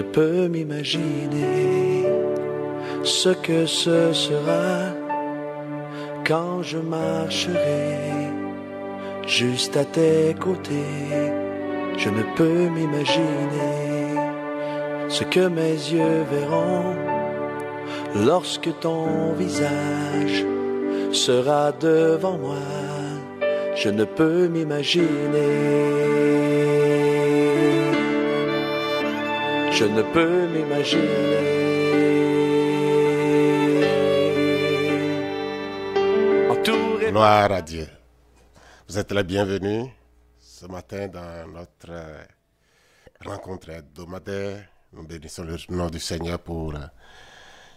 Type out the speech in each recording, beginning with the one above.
ne peux m'imaginer ce que ce sera quand je marcherai juste à tes côtés. Je ne peux m'imaginer ce que mes yeux verront lorsque ton visage sera devant moi. Je ne peux m'imaginer je ne peux m'imaginer. à Dieu. Vous êtes la bienvenue ce matin dans notre euh, rencontre hebdomadaire. Nous bénissons le nom du Seigneur pour euh,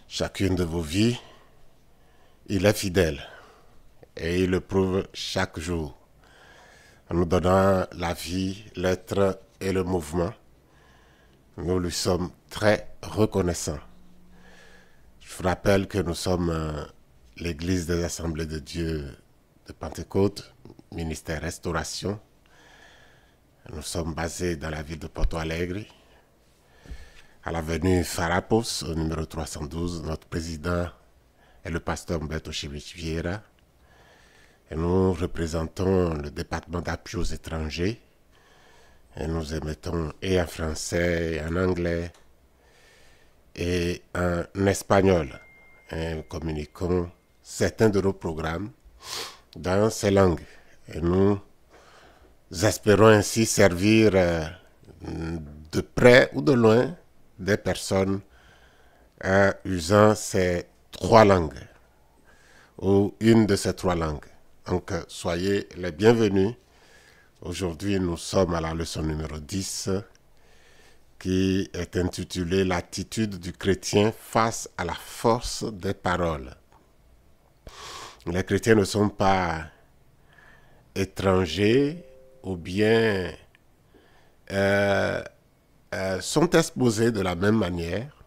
chacune de vos vies. Il est fidèle et il le prouve chaque jour en nous donnant la vie, l'être et le mouvement nous lui sommes très reconnaissants. Je vous rappelle que nous sommes euh, l'Église des Assemblées de Dieu de Pentecôte, ministère restauration. Nous sommes basés dans la ville de Porto Alegre, à l'avenue Farapos, au numéro 312. Notre président est le pasteur Humberto Chimich Vieira. Et nous représentons le département d'appui aux étrangers et nous émettons et en français, et en anglais, et en espagnol. Et nous communiquons certains de nos programmes dans ces langues. Et nous espérons ainsi servir euh, de près ou de loin des personnes en usant ces trois langues ou une de ces trois langues. Donc soyez les bienvenus Aujourd'hui, nous sommes à la leçon numéro 10 qui est intitulée L'attitude du chrétien face à la force des paroles. Les chrétiens ne sont pas étrangers ou bien euh, euh, sont exposés de la même manière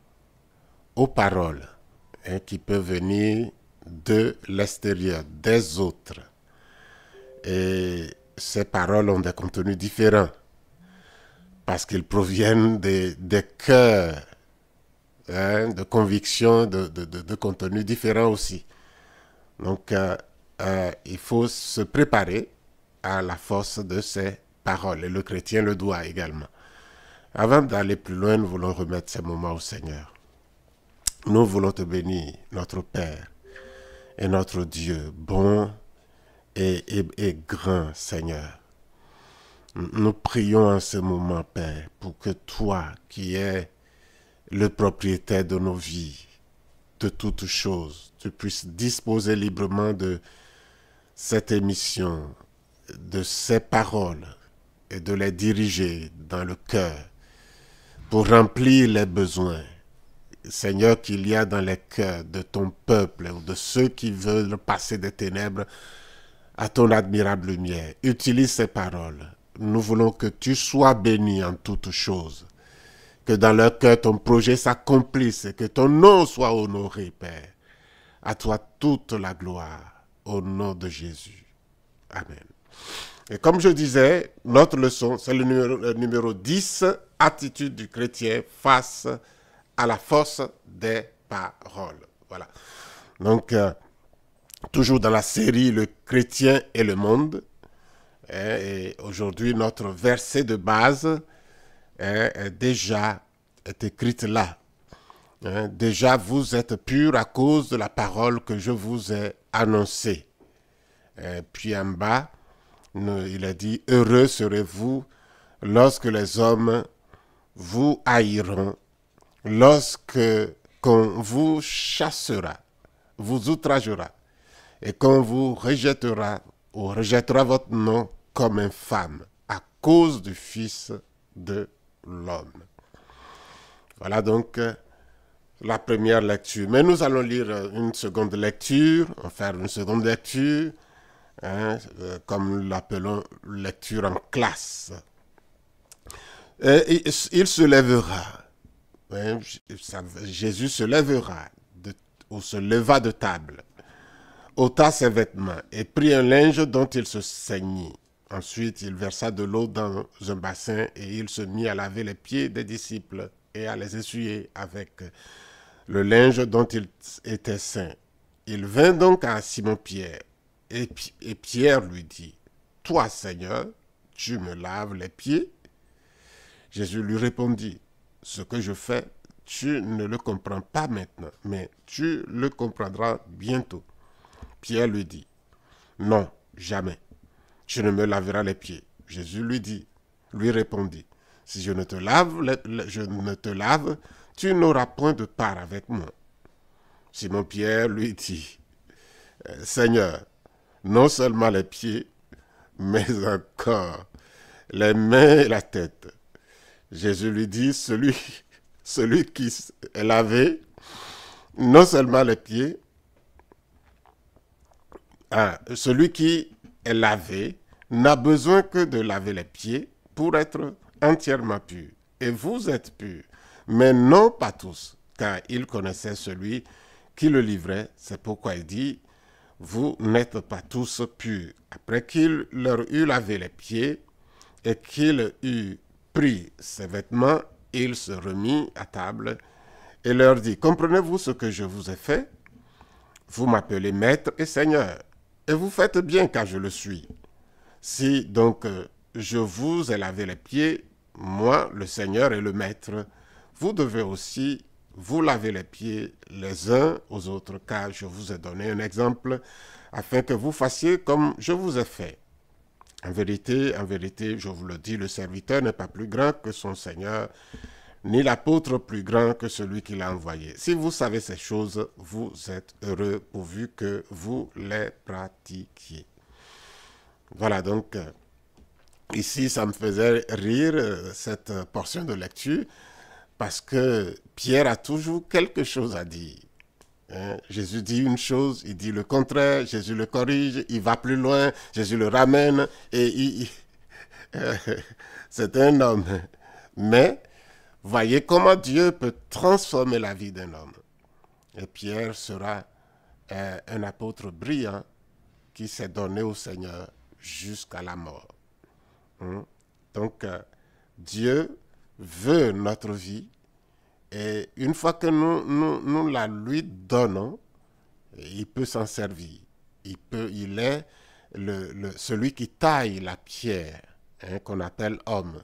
aux paroles hein, qui peuvent venir de l'extérieur, des autres. Et ces paroles ont des contenus différents parce qu'ils proviennent des, cœurs, hein, de convictions, de, contenus différents aussi. Donc, euh, euh, il faut se préparer à la force de ces paroles, et le chrétien le doit également. Avant d'aller plus loin, nous voulons remettre ces moments au Seigneur. Nous voulons te bénir, notre Père et notre Dieu, bon et, grand, Seigneur. Nous prions en ce moment, Père, pour que toi, qui es le propriétaire de nos vies, de toutes choses, tu puisses disposer librement de cette émission, de ces paroles, et de les diriger dans le cœur pour remplir les besoins, Seigneur, qu'il y a dans les cœurs de ton peuple ou de ceux qui veulent passer des ténèbres à ton admirable lumière. Utilise ces paroles. Nous voulons que tu sois béni en toutes choses. Que dans leur cœur ton projet s'accomplisse et que ton nom soit honoré, Père. À toi toute la gloire, au nom de Jésus. Amen. Et comme je disais, notre leçon, c'est le numéro, 10, attitude du chrétien face à la force des paroles. Voilà. Donc, euh, toujours dans la série Le chrétien et le monde. Hein, et aujourd'hui, notre verset de base hein, est déjà écrit écrite là. Hein, déjà, vous êtes purs à cause de la parole que je vous ai annoncée. puis en bas, il a dit, heureux serez-vous lorsque les hommes vous haïront, lorsque qu'on vous chassera, vous outragera et qu'on vous rejettera ou rejettera votre nom comme infâme à cause du Fils de l'homme. Voilà donc euh, la première lecture. Mais nous allons lire euh, une seconde lecture, faire une seconde lecture, hein, euh, comme nous l'appelons lecture en classe. il se lèvera. Jésus se lèvera ou se leva de table ôta ses vêtements et prit un linge dont il se saignit. Ensuite, il versa de l'eau dans un bassin et il se mit à laver les pieds des disciples et à les essuyer avec le linge dont il était saint. Il vint donc à Simon-Pierre et, et Pierre lui dit, Toi Seigneur, tu me laves les pieds Jésus lui répondit, Ce que je fais, tu ne le comprends pas maintenant, mais tu le comprendras bientôt. Pierre lui dit, non, jamais, je ne me laverai les pieds. Jésus lui dit, lui répondit, si je ne te lave, je ne te lave, tu n'auras point de part avec moi. Simon Pierre lui dit, euh, Seigneur, non seulement les pieds, mais encore les mains et la tête. Jésus lui dit, celui, celui qui est lavé, non seulement les pieds, ah, celui qui est lavé n'a besoin que de laver les pieds pour être entièrement pur. Et vous êtes pur. Mais non pas tous, car il connaissait celui qui le livrait. C'est pourquoi il dit, vous n'êtes pas tous purs. Après qu'il leur eut lavé les pieds et qu'il eut pris ses vêtements, il se remit à table et leur dit, comprenez-vous ce que je vous ai fait Vous m'appelez maître et seigneur, et vous faites bien car je le suis. Si donc euh, je vous ai lavé les pieds, moi, le Seigneur et le Maître, vous devez aussi vous laver les pieds les uns aux autres, car je vous ai donné un exemple, afin que vous fassiez comme je vous ai fait. En vérité, en vérité, je vous le dis, le serviteur n'est pas plus grand que son Seigneur, ni l'apôtre plus grand que celui qui l'a envoyé. Si vous savez ces choses, vous êtes heureux pourvu que vous les pratiquiez. Voilà donc, euh, ici ça me faisait rire euh, cette portion de lecture parce que Pierre a toujours quelque chose à dire. Hein. Jésus dit une chose, il dit le contraire, Jésus le corrige, il va plus loin, Jésus le ramène et il... c'est un homme. Mais Voyez comment Dieu peut transformer la vie d'un homme. Et Pierre sera euh, un apôtre brillant qui s'est donné au Seigneur jusqu'à la mort. Hein? Donc, euh, Dieu veut notre vie et une fois que nous, la lui donnons, il peut s'en servir. Il, est celui qui taille la pierre, hein, qu'on appelle homme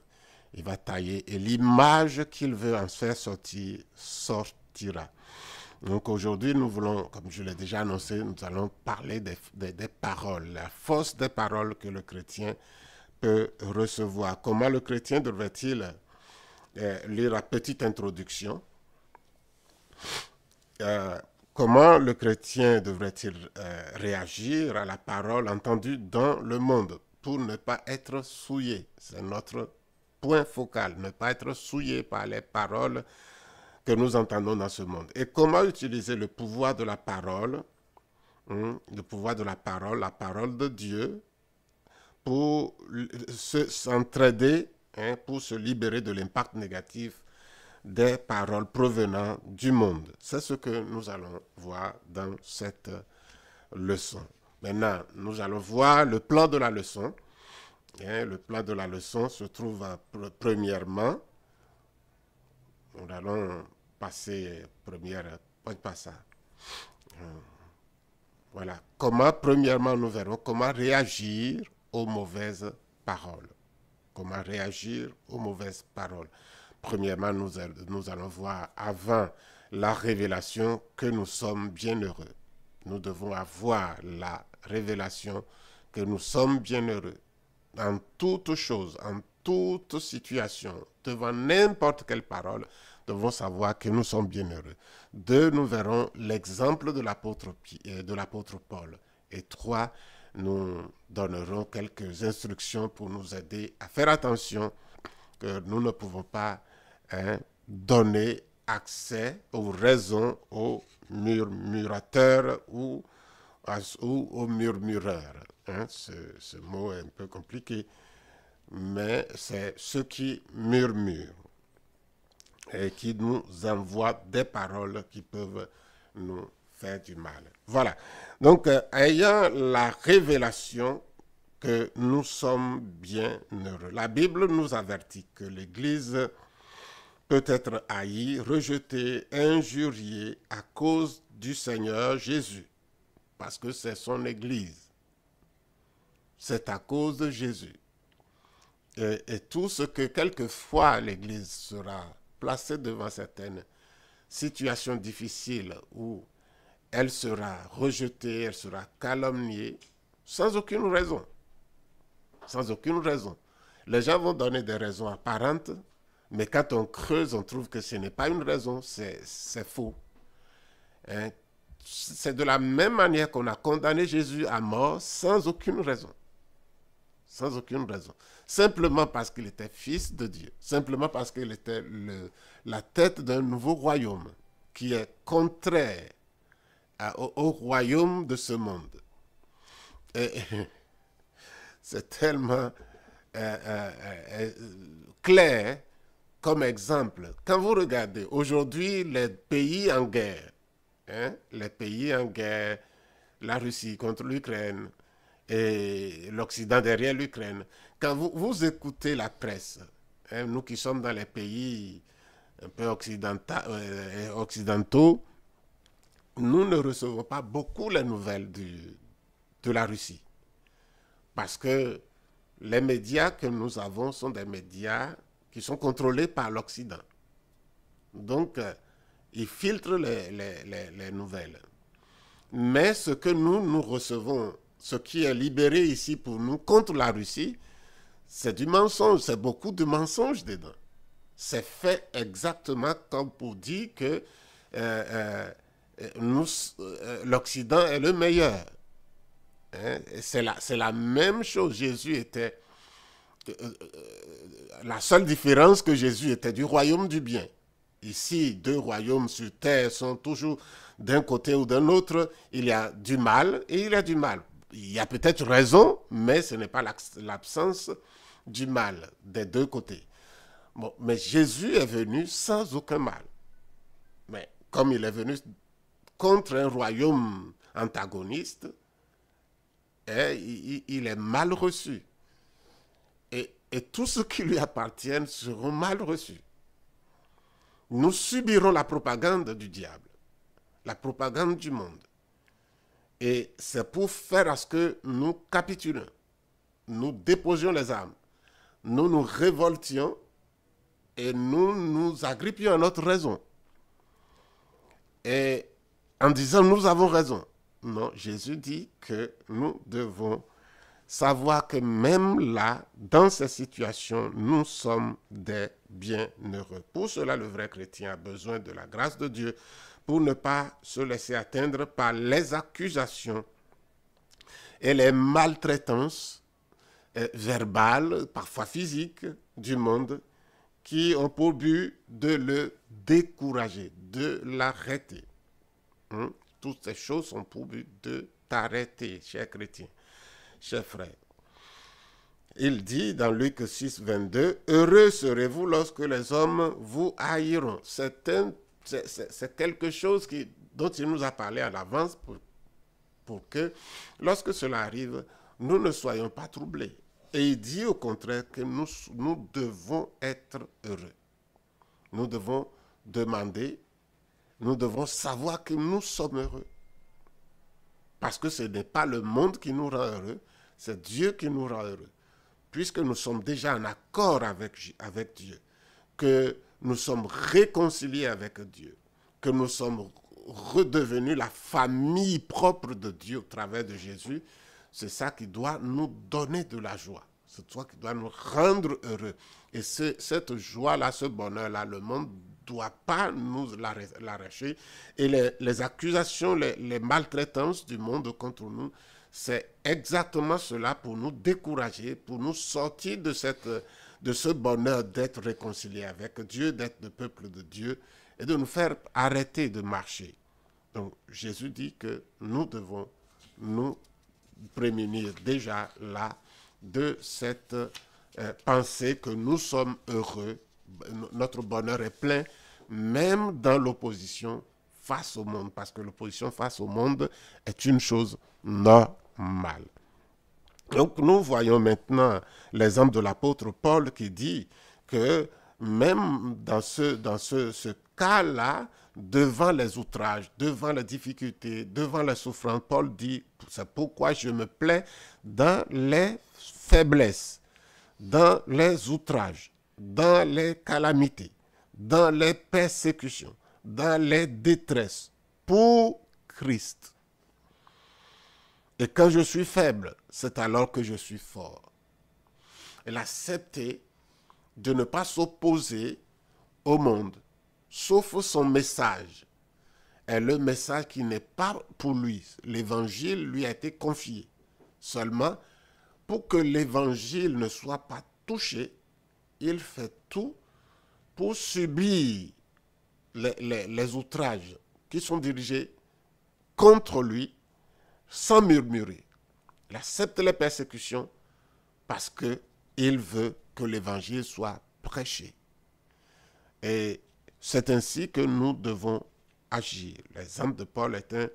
il va tailler et l'image qu'il veut en faire sortir sortira. Donc aujourd'hui, nous voulons, comme je l'ai déjà annoncé, nous allons parler des, paroles, la force des paroles que le chrétien peut recevoir. Comment le chrétien devrait-il euh, lire la petite introduction euh, Comment le chrétien devrait-il euh, réagir à la parole entendue dans le monde pour ne pas être souillé C'est notre point focal, ne pas être souillé par les paroles que nous entendons dans ce monde. Et comment utiliser le pouvoir de la parole, hein, le pouvoir de la parole, la parole de Dieu, pour s'entraider, hein, pour se libérer de l'impact négatif des paroles provenant du monde. C'est ce que nous allons voir dans cette leçon. Maintenant, nous allons voir le plan de la leçon. Hein, le plan de la leçon se trouve euh, premièrement, nous allons passer première, point passage hein, Voilà, comment, premièrement, nous verrons comment réagir aux mauvaises paroles. Comment réagir aux mauvaises paroles. Premièrement, nous, nous allons voir avant la révélation que nous sommes bienheureux. Nous devons avoir la révélation que nous sommes bienheureux. Dans toute chose, en toute situation, devant n'importe quelle parole, devons savoir que nous sommes bienheureux. Deux, nous verrons l'exemple euh, de l'apôtre Paul. Et trois, nous donnerons quelques instructions pour nous aider à faire attention que nous ne pouvons pas hein, donner accès aux raisons aux murmurateurs ou, ou aux murmureurs. Hein, ce, mot est un peu compliqué, mais c'est ce qui murmure et qui nous envoie des paroles qui peuvent nous faire du mal. Voilà. Donc, euh, ayant la révélation que nous sommes bien heureux. La Bible nous avertit que l'Église peut être haïe, rejetée, injuriée à cause du Seigneur Jésus, parce que c'est son Église c'est à cause de Jésus. Et, tout ce que quelquefois l'Église sera placée devant certaines situations difficiles où elle sera rejetée, elle sera calomniée, sans aucune raison. Sans aucune raison. Les gens vont donner des raisons apparentes, mais quand on creuse, on trouve que ce n'est pas une raison, c'est faux. Hein? C'est de la même manière qu'on a condamné Jésus à mort sans aucune raison sans aucune raison. Simplement parce qu'il était fils de Dieu, simplement parce qu'il était la tête d'un nouveau royaume qui est contraire au, royaume de ce monde. c'est tellement euh, euh, euh, clair comme exemple. Quand vous regardez aujourd'hui les pays en guerre, hein, les pays en guerre, la Russie contre l'Ukraine, et l'Occident derrière l'Ukraine. Quand vous, écoutez la presse, hein, nous qui sommes dans les pays un peu euh, euh, occidentaux, nous ne recevons pas beaucoup les nouvelles du, de la Russie. Parce que les médias que nous avons sont des médias qui sont contrôlés par l'Occident. Donc, euh, ils filtrent les, les nouvelles. Mais ce que nous, nous recevons ce qui est libéré ici pour nous contre la Russie, c'est du mensonge, c'est beaucoup de mensonges dedans. C'est fait exactement comme pour dire que euh, euh, euh, l'Occident est le meilleur. Hein? C'est la, la, même chose. Jésus était... la seule différence que Jésus était du royaume du bien. Ici, deux royaumes sur terre sont toujours d'un côté ou d'un autre. Il y a du mal et il y a du mal il y a peut-être raison, mais ce n'est pas l'absence du mal des deux côtés. mais Jésus est venu sans aucun mal. Mais comme il est venu contre un royaume antagoniste, et eh, il, est mal reçu. Et, tout ce qui lui appartient sera mal reçu. Nous subirons la propagande du diable, la propagande du monde. Et c'est pour faire à ce que nous capitulions, nous déposions les armes, nous nous révoltions et nous nous agrippions à notre raison. Et en disant nous avons raison. Non, Jésus dit que nous devons savoir que même là, dans ces situations, nous sommes des bienheureux. Pour cela, le vrai chrétien a besoin de la grâce de Dieu pour ne pas se laisser atteindre par les accusations et les maltraitances euh, verbales, parfois physiques, du monde qui ont pour but de le décourager, de l'arrêter. Hein? Toutes ces choses ont pour but de t'arrêter, cher chrétien, cher frère. Il dit dans Luc 6, 22, Heureux serez-vous lorsque les hommes vous haïront c'est quelque chose dont il nous a parlé à l'avance pour, pour que, lorsque cela arrive, nous ne soyons pas troublés. Et il dit au contraire que nous, nous devons être heureux. Nous devons demander, nous devons savoir que nous sommes heureux. Parce que ce n'est pas le monde qui nous rend heureux, c'est Dieu qui nous rend heureux. Puisque nous sommes déjà en accord avec, avec Dieu, que nous sommes réconciliés avec Dieu, que nous sommes redevenus la famille propre de Dieu au travers de Jésus, c'est ça qui doit nous donner de la joie. C'est toi qui doit nous rendre heureux. Et cette joie-là, ce bonheur-là, le monde ne doit pas nous l'arracher. Et les, accusations, les maltraitances du monde contre nous, c'est exactement cela pour nous décourager, pour nous sortir de cette de ce bonheur d'être réconcilié avec Dieu, d'être le peuple de Dieu et de nous faire arrêter de marcher. Donc Jésus dit que nous devons nous prémunir déjà là de cette euh, pensée que nous sommes heureux, notre bonheur est plein, même dans l'opposition face au monde, parce que l'opposition face au monde est une chose normale. Donc nous voyons maintenant l'exemple de l'apôtre Paul qui dit que même dans ce, dans ce, cas-là, devant les outrages, devant les difficultés, devant les souffrances, Paul dit, c'est pourquoi je me plais dans les faiblesses, dans les outrages, dans les calamités, dans les persécutions, dans les détresses, pour Christ. Et quand je suis faible, c'est alors que je suis fort. Elle acceptait de ne pas s'opposer au monde, sauf son message. Et le message qui n'est pas pour lui, l'évangile lui a été confié. Seulement, pour que l'évangile ne soit pas touché, il fait tout pour subir les outrages qui sont dirigés contre lui sans murmurer. Il accepte les persécutions parce qu'il veut que l'évangile soit prêché. Et c'est ainsi que nous devons agir. L'exemple de Paul est un,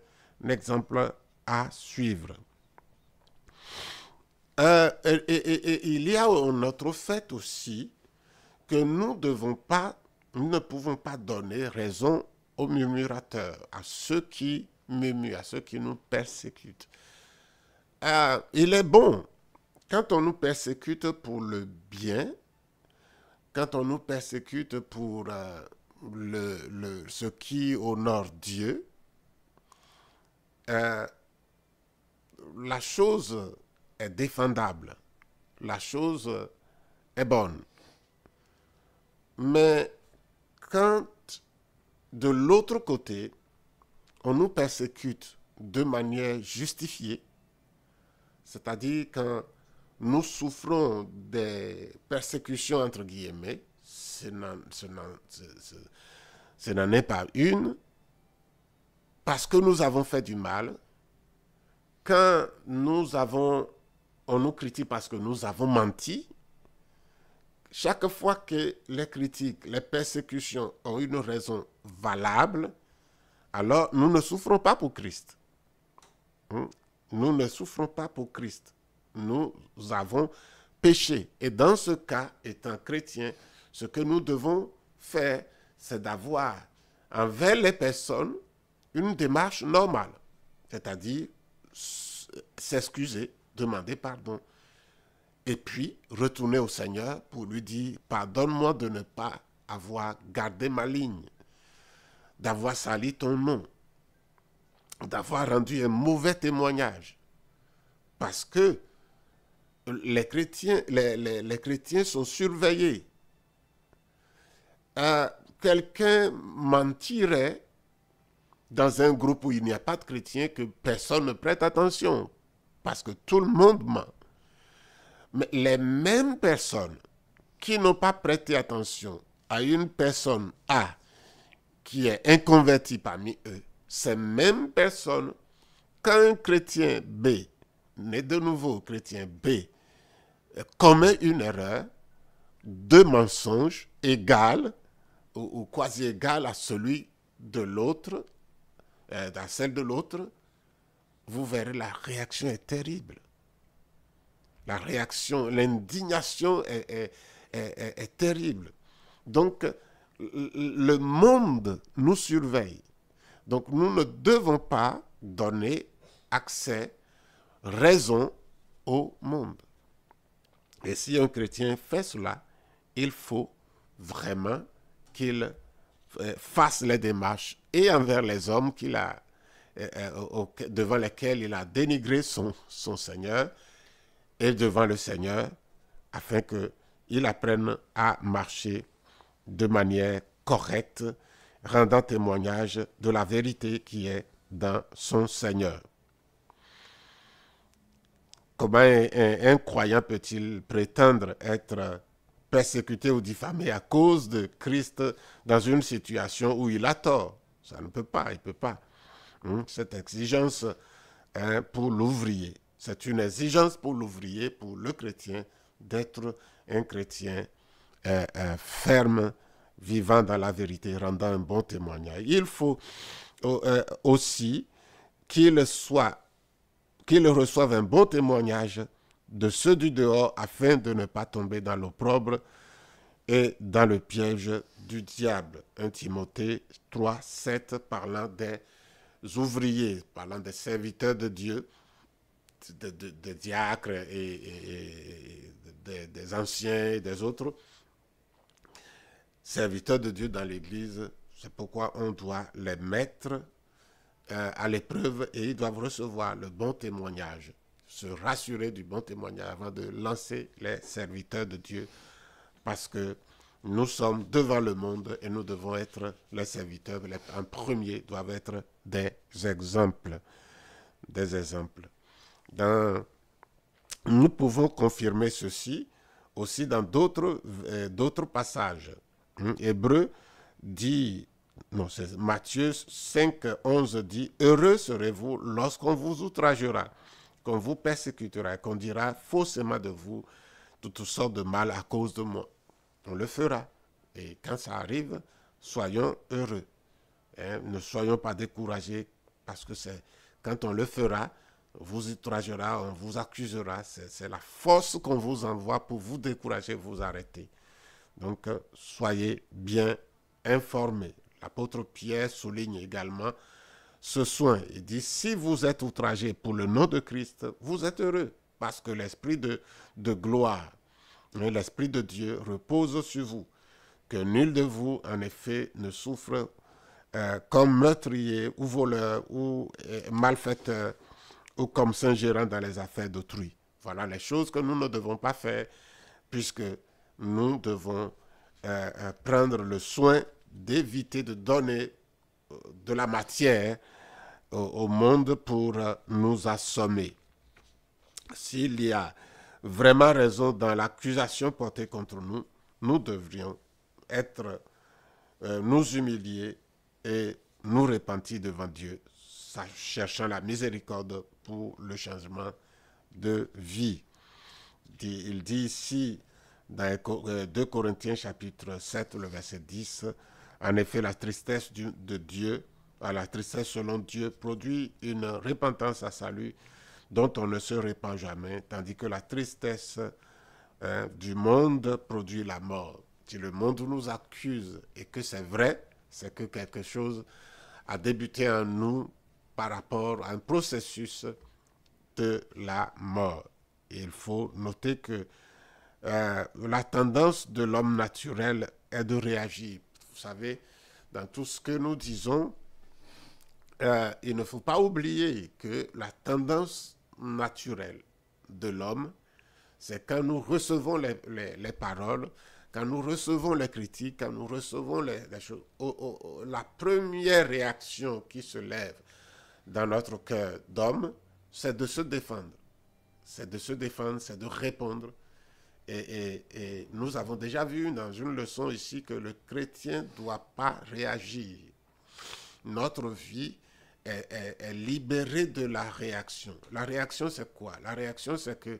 exemple à suivre. Euh, et, il y a un autre fait aussi que nous, devons pas, nous ne pouvons pas donner raison aux murmurateurs, à ceux qui mieux à ceux qui nous persécutent. Ah, il est bon quand on nous persécute pour le bien, quand on nous persécute pour euh, le, ce qui honore Dieu, euh, la chose est défendable, la chose est bonne. Mais quand de l'autre côté, on nous persécute de manière justifiée, c'est-à-dire quand nous souffrons des persécutions entre guillemets, ce n'en est pas une, parce que nous avons fait du mal, quand nous avons, on nous critique parce que nous avons menti, chaque fois que les critiques, les persécutions ont une raison valable, alors nous ne souffrons pas pour Christ. Hmm? Nous ne souffrons pas pour Christ. Nous avons péché. Et dans ce cas, étant chrétien, ce que nous devons faire, c'est d'avoir envers les personnes une démarche normale, c'est-à-dire s'excuser, demander pardon, et puis retourner au Seigneur pour lui dire, pardonne-moi de ne pas avoir gardé ma ligne d'avoir sali ton nom, d'avoir rendu un mauvais témoignage. Parce que les chrétiens, les, chrétiens sont surveillés. Euh, quelqu'un mentirait dans un groupe où il n'y a pas de chrétiens que personne ne prête attention, parce que tout le monde ment. Mais les mêmes personnes qui n'ont pas prêté attention à une personne A qui est inconverti parmi eux, ces mêmes personnes, quand un chrétien B, né de nouveau chrétien B, commet une erreur, deux mensonges égales ou, quasi égales à celui de l'autre, euh, dans à celle de l'autre, vous verrez la réaction est terrible. La réaction, l'indignation est terrible. Donc, le monde nous surveille. Donc nous ne devons pas donner accès, raison au monde. Et si un chrétien fait cela, il faut vraiment qu'il euh, fasse les démarches et envers les hommes qu'il euh, euh, devant lesquels il a dénigré son, son Seigneur et devant le Seigneur afin qu'il apprenne à marcher de manière correcte, rendant témoignage de la vérité qui est dans son Seigneur. Comment un, croyant peut-il prétendre être persécuté ou diffamé à cause de Christ dans une situation où il a tort Ça ne peut pas, il ne peut pas. Hum, cette exigence pour l'ouvrier, c'est une exigence pour l'ouvrier, pour le chrétien, d'être un chrétien ferme, vivant dans la vérité, rendant un bon témoignage. Il faut euh, euh, aussi qu'il soit, qu'il reçoive un bon témoignage de ceux du dehors afin de ne pas tomber dans l'opprobre et dans le piège du diable. 1 Timothée 3, 7, parlant des ouvriers, parlant des serviteurs de Dieu, des diacres et, des anciens et des autres serviteurs de Dieu dans l'Église, c'est pourquoi on doit les mettre euh, à l'épreuve et ils doivent recevoir le bon témoignage, se rassurer du bon témoignage avant de lancer les serviteurs de Dieu, parce que nous sommes devant le monde et nous devons être les serviteurs. Les, premiers premier, doivent être des exemples. Des exemples. nous pouvons confirmer ceci aussi dans d'autres euh, passages. Hmm. Hébreu dit, non, c'est Matthieu 5, 11 dit Heureux serez-vous lorsqu'on vous outragera, qu'on vous persécutera, qu'on dira faussement de vous toutes sortes de mal à cause de moi. On le fera. Et quand ça arrive, soyons heureux. Hein, ne soyons pas découragés parce que c'est quand on le fera, on vous outragera, on vous accusera. C'est la force qu'on vous envoie pour vous décourager, vous arrêter. Donc, euh, soyez bien informés. L'apôtre Pierre souligne également ce soin Il dit, si vous êtes outragés pour le nom de Christ, vous êtes heureux, parce que l'Esprit de, gloire, hein, l'Esprit de Dieu repose sur vous. Que nul de vous, en effet, ne souffre euh, comme meurtrier ou voleur ou euh, malfaiteur ou comme s'ingérant dans les affaires d'autrui. Voilà les choses que nous ne devons pas faire puisque nous devons euh, euh, prendre le soin d'éviter de donner euh, de la matière au, monde pour nous assommer. S'il y a vraiment raison dans l'accusation portée contre nous, nous devrions être, nous humilier et nous repentir devant Dieu, cherchant la miséricorde pour le changement de vie. Il dit ici, dans 2 euh, Corinthiens chapitre 7, le verset 10. En effet, la tristesse de Dieu, euh, la tristesse selon Dieu, produit une repentance à salut dont on ne se répand jamais, tandis que la tristesse hein, du monde produit la mort. Si le monde nous accuse et que c'est vrai, c'est que quelque chose a débuté en nous par rapport à un processus de la mort. il faut noter que euh, la tendance de l'homme naturel est de réagir. Vous savez, dans tout ce que nous disons, euh, il ne faut pas oublier que la tendance naturelle de l'homme, c'est quand nous recevons les, les, paroles, quand nous recevons les critiques, quand nous recevons les, choses, la première réaction qui se lève dans notre cœur d'homme, c'est de se défendre. C'est de se défendre, c'est de répondre, et, nous avons déjà vu dans une leçon ici que le chrétien ne doit pas réagir. Notre vie est, libérée de la réaction. La réaction, c'est quoi La réaction, c'est que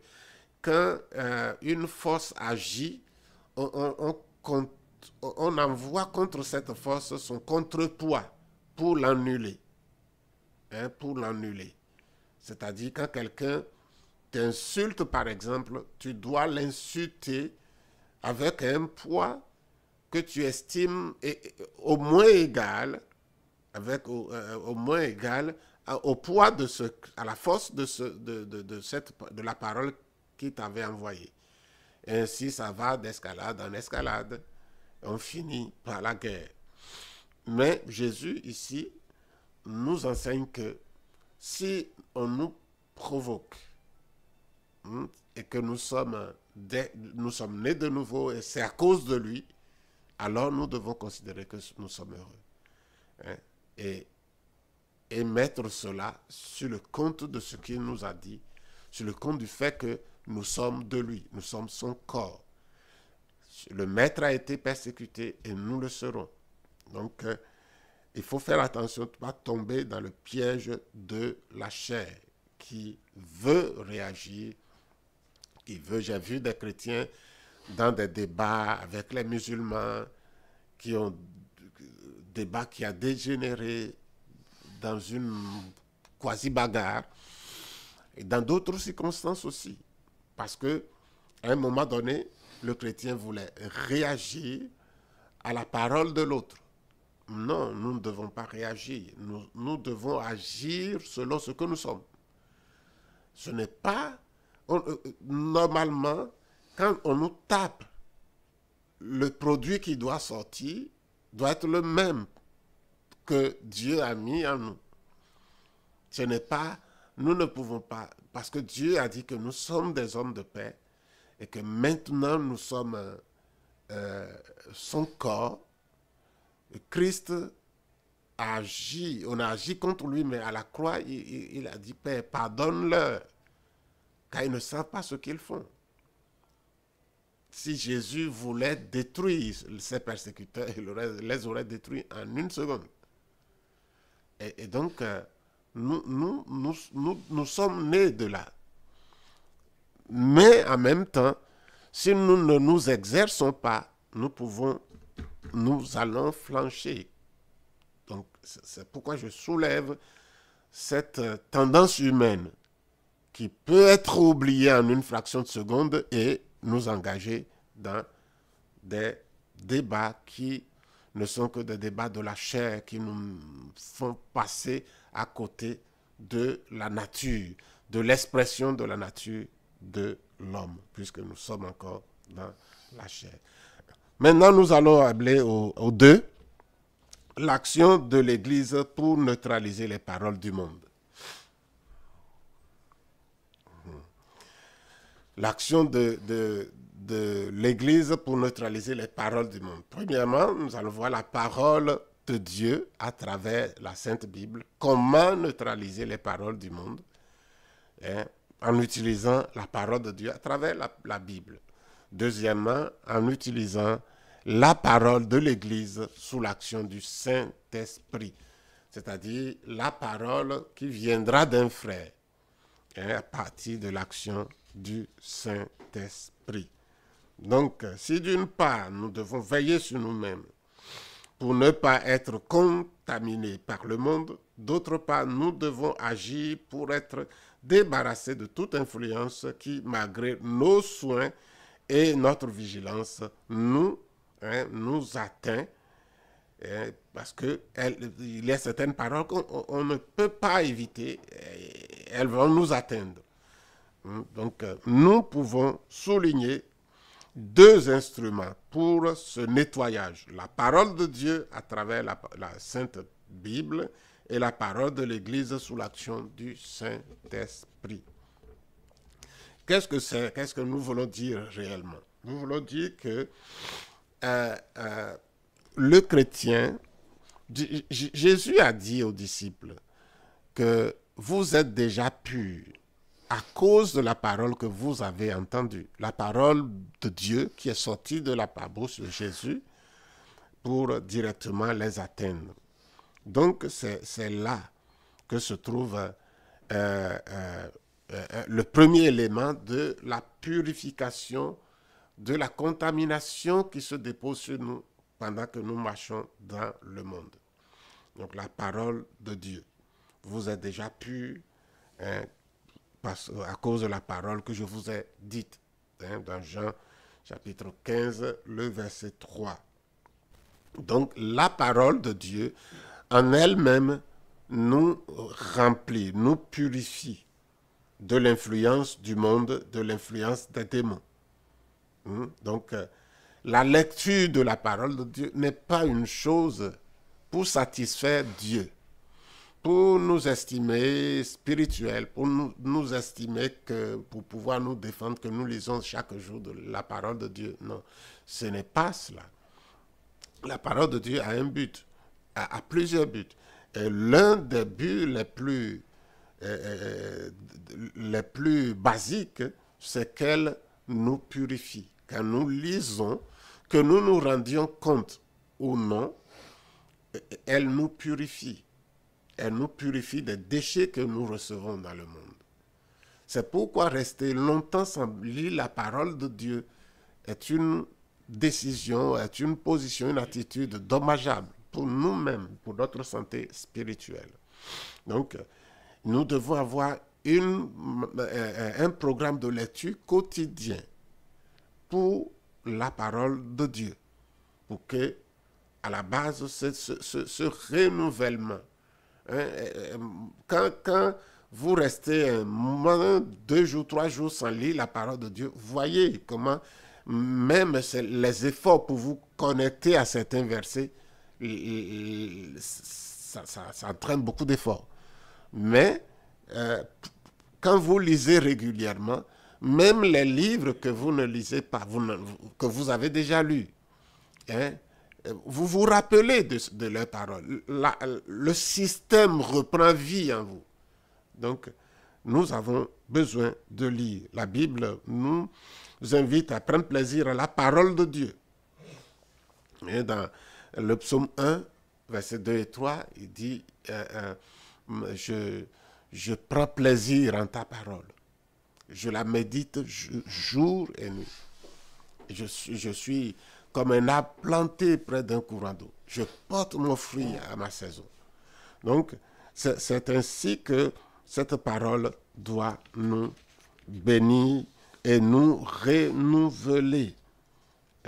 quand euh, une force agit, on, on, envoie contre cette force son contrepoids pour l'annuler. Hein, pour l'annuler. C'est-à-dire quand quelqu'un t'insultes, par exemple, tu dois l'insulter avec un poids que tu estimes au moins égal, avec, au, euh, moins égal au poids de ce, à la force de, ce, de, cette, de la parole qui t'avait envoyée. Ainsi, ça va d'escalade en escalade. On finit par la guerre. Mais Jésus, ici, nous enseigne que si on nous provoque, Hmm? et que nous sommes, nous sommes nés de nouveau et c'est à cause de lui, alors nous devons considérer que nous sommes heureux. Hein? Et, et mettre cela sur le compte de ce qu'il nous a dit, sur le compte du fait que nous sommes de lui, nous sommes son corps. Le maître a été persécuté et nous le serons. Donc, euh, il faut faire attention de ne pas tomber dans le piège de la chair qui veut réagir veut. J'ai vu des chrétiens dans des débats avec les musulmans qui ont débat qui a dégénéré dans une quasi bagarre et dans d'autres circonstances aussi parce que à un moment donné le chrétien voulait réagir à la parole de l'autre non nous ne devons pas réagir nous devons agir selon ce que nous sommes ce n'est pas euh, normalement, quand on nous tape, le produit qui doit sortir doit être le même que Dieu a mis en nous. Ce n'est pas, nous ne pouvons pas, parce que Dieu a dit que nous sommes des hommes de paix et que maintenant nous sommes euh, euh, son corps. Christ a agi, on a agi contre lui, mais à la croix, il, a dit, Père, pardonne-leur, car ils ne savent pas ce qu'ils font. Si Jésus voulait détruire ses persécuteurs, il les aurait détruits en une seconde. Et, donc, euh, nous, nous, sommes nés de là. Mais en même temps, si nous ne nous exerçons pas, nous pouvons, nous allons flancher. Donc, c'est pourquoi je soulève cette euh, tendance humaine qui peut être oublié en une fraction de seconde et nous engager dans des débats qui ne sont que des débats de la chair, qui nous font passer à côté de la nature, de l'expression de la nature de l'homme, puisque nous sommes encore dans la chair. Maintenant, nous allons appeler aux deux l'action de l'Église pour neutraliser les paroles du monde. l'action de, de, l'Église pour neutraliser les paroles du monde. Premièrement, nous allons voir la parole de Dieu à travers la Sainte Bible, comment neutraliser les paroles du monde hein, en utilisant la parole de Dieu à travers la, Bible. Deuxièmement, en utilisant la parole de l'Église sous l'action du Saint-Esprit, c'est-à-dire la parole qui viendra d'un frère hein, à partir de l'action du Saint-Esprit. Donc, si d'une part nous devons veiller sur nous-mêmes pour ne pas être contaminés par le monde, d'autre part nous devons agir pour être débarrassés de toute influence qui, malgré nos soins et notre vigilance, nous, hein, nous atteint. Hein, parce qu'il y a certaines paroles qu'on ne peut pas éviter, elles vont nous atteindre. Hein, donc, euh, nous pouvons souligner deux instruments pour ce nettoyage. La parole de Dieu à travers la, Sainte Bible et la parole de l'Église sous l'action du Saint-Esprit. Qu'est-ce que c'est Qu'est-ce que nous voulons dire réellement Nous voulons dire que euh, euh, le chrétien, Jésus a dit aux disciples que vous êtes déjà purs à cause de la parole que vous avez entendue, la parole de Dieu qui est sortie de la bouche de Jésus pour directement les atteindre. Donc c'est là que se trouve euh, euh, euh, le premier élément de la purification, de la contamination qui se dépose sur nous pendant que nous marchons dans le monde. Donc la parole de Dieu vous êtes déjà pu... Hein, euh, à cause de la parole que je vous ai dite hein, dans Jean chapitre 15, le verset 3. Donc la parole de Dieu en elle-même nous remplit, nous purifie de l'influence du monde, de l'influence des démons. Hmm? Donc euh, la lecture de la parole de Dieu n'est pas une chose pour satisfaire Dieu pour nous estimer spirituels, pour nous, nous, estimer que, pour pouvoir nous défendre, que nous lisons chaque jour la parole de Dieu. Non, ce n'est pas cela. La parole de Dieu a un but, a, plusieurs buts. Et l'un des buts les plus, euh, euh, euh, les plus basiques, c'est qu'elle nous purifie. Quand nous lisons, que nous nous rendions compte ou non, elle nous purifie elle nous purifie des déchets que nous recevons dans le monde. C'est pourquoi rester longtemps sans lire la parole de Dieu est une décision, est une position, une attitude dommageable pour nous-mêmes, pour notre santé spirituelle. Donc, nous devons avoir une, euh, un programme de lecture quotidien pour la parole de Dieu, pour que, à la base, ce renouvellement Hein, euh, euh, quand, vous restez un moment, deux jours, trois jours sans lire la parole de Dieu, vous voyez comment même les efforts pour vous connecter à certains versets, ça, entraîne beaucoup d'efforts. Mais euh, quand vous lisez régulièrement, même les livres que vous ne lisez pas, que vous avez déjà lus, hein, vous vous rappelez de, de parole. le système reprend vie en vous. Donc, nous avons besoin de lire. La Bible nous invite à prendre plaisir à la parole de Dieu. dans le psaume 1, versets 2 et 3, il dit, euh, euh, je, prends plaisir en ta parole. Je la médite jour et nuit. je suis comme un arbre planté près d'un courant d'eau. Je porte mon fruit à ma saison. Donc, c'est ainsi que cette parole doit nous bénir et nous renouveler.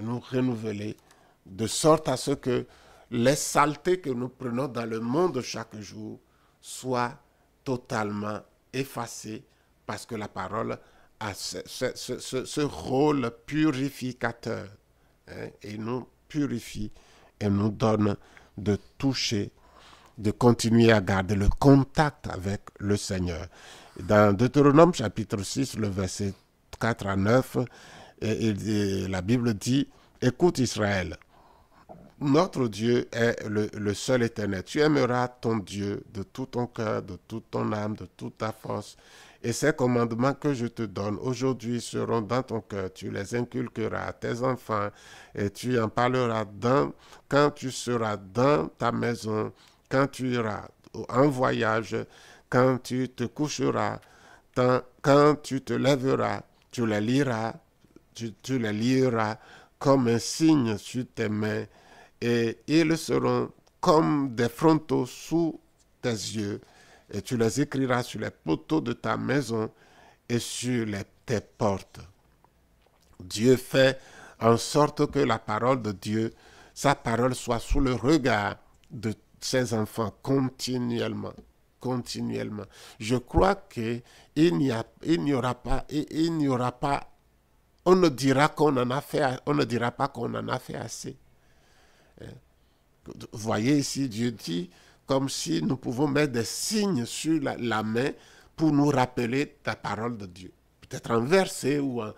nous renouveler de sorte à ce que les saletés que nous prenons dans le monde chaque jour soient totalement effacées parce que la parole a ce rôle purificateur. Hein, et nous purifie et nous donne de toucher, de continuer à garder le contact avec le Seigneur. Dans Deutéronome chapitre 6, le verset 4 à 9, la Bible dit, écoute Israël, notre Dieu est le, seul éternel. Tu aimeras ton Dieu de tout ton cœur, de toute ton âme, de toute ta force et ces commandements que je te donne aujourd'hui seront dans ton cœur. Tu les inculqueras à tes enfants et tu en parleras dans, quand tu seras dans ta maison, quand tu iras en voyage, quand tu te coucheras, quand tu te lèveras, tu les liras, tu, les liras comme un signe sur tes mains et ils seront comme des frontaux sous tes yeux et tu les écriras sur les poteaux de ta maison et sur les, tes portes. Dieu fait en sorte que la parole de Dieu, sa parole soit sous le regard de ses enfants continuellement, continuellement. Je crois que il n'y a, il n'y aura pas, il, n'y aura pas, on ne dira qu'on en a fait, on ne dira pas qu'on en a fait assez. Hein? Voyez ici, Dieu dit, comme si nous pouvons mettre des signes sur la, main pour nous rappeler la parole de Dieu. Peut-être un verset ou un...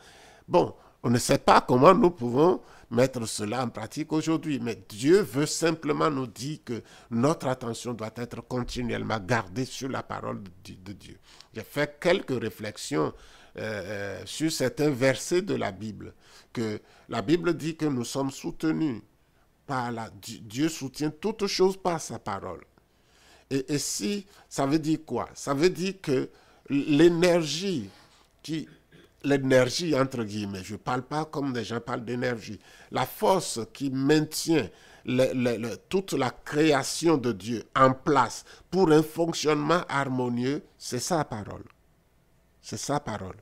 Bon, on ne sait pas comment nous pouvons mettre cela en pratique aujourd'hui, mais Dieu veut simplement nous dire que notre attention doit être continuellement gardée sur la parole de Dieu. J'ai fait quelques réflexions euh, euh, sur certains versets de la Bible, que la Bible dit que nous sommes soutenus par la... Dieu soutient toutes choses par sa parole. Et, si, ça veut dire quoi Ça veut dire que l'énergie qui l'énergie entre guillemets, je ne parle pas comme des gens parlent d'énergie, la force qui maintient toute la création de Dieu en place pour un fonctionnement harmonieux, c'est sa parole. C'est sa parole.